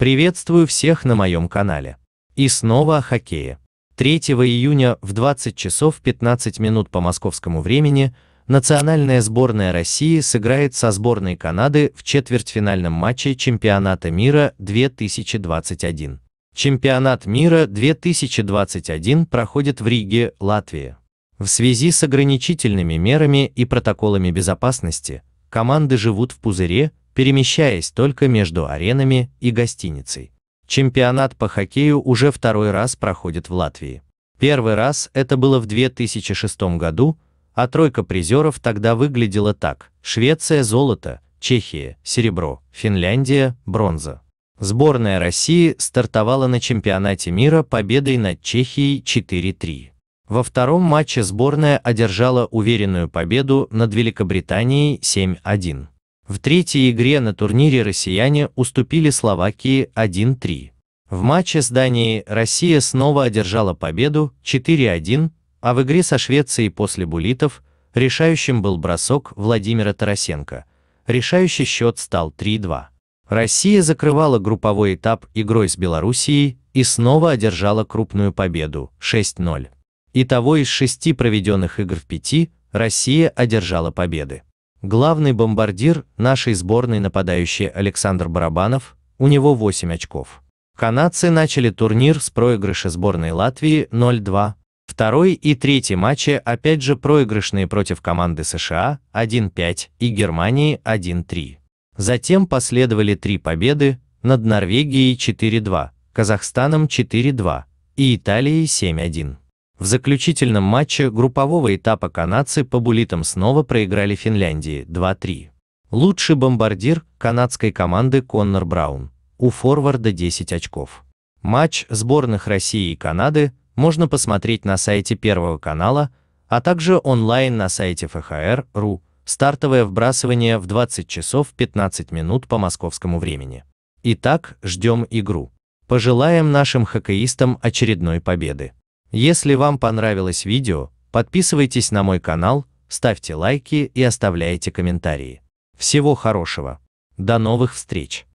Приветствую всех на моем канале. И снова о хоккее. 3 июня в 20 часов 15 минут по московскому времени национальная сборная России сыграет со сборной Канады в четвертьфинальном матче чемпионата мира 2021. Чемпионат мира 2021 проходит в Риге, Латвия. В связи с ограничительными мерами и протоколами безопасности команды живут в пузыре, перемещаясь только между аренами и гостиницей. Чемпионат по хоккею уже второй раз проходит в Латвии. Первый раз это было в 2006 году, а тройка призеров тогда выглядела так. Швеция – золото, Чехия – серебро, Финляндия – бронза. Сборная России стартовала на чемпионате мира победой над Чехией 4-3. Во втором матче сборная одержала уверенную победу над Великобританией 7-1. В третьей игре на турнире россияне уступили Словакии 1-3. В матче с Данией Россия снова одержала победу 4-1, а в игре со Швецией после булитов решающим был бросок Владимира Тарасенко. Решающий счет стал 3-2. Россия закрывала групповой этап игрой с Белоруссией и снова одержала крупную победу 6-0. Итого из шести проведенных игр в пяти Россия одержала победы. Главный бомбардир нашей сборной нападающий Александр Барабанов, у него 8 очков. Канадцы начали турнир с проигрыша сборной Латвии 0-2. Второй и третий матчи опять же проигрышные против команды США 1-5 и Германии 1-3. Затем последовали три победы над Норвегией 4-2, Казахстаном 4-2 и Италией 7-1. В заключительном матче группового этапа канадцы по булитам снова проиграли Финляндии 2-3. Лучший бомбардир канадской команды Коннор Браун, у форварда 10 очков. Матч сборных России и Канады можно посмотреть на сайте Первого канала, а также онлайн на сайте ФХР.ру, стартовое вбрасывание в 20 часов 15 минут по московскому времени. Итак, ждем игру. Пожелаем нашим хоккеистам очередной победы. Если вам понравилось видео, подписывайтесь на мой канал, ставьте лайки и оставляйте комментарии. Всего хорошего. До новых встреч.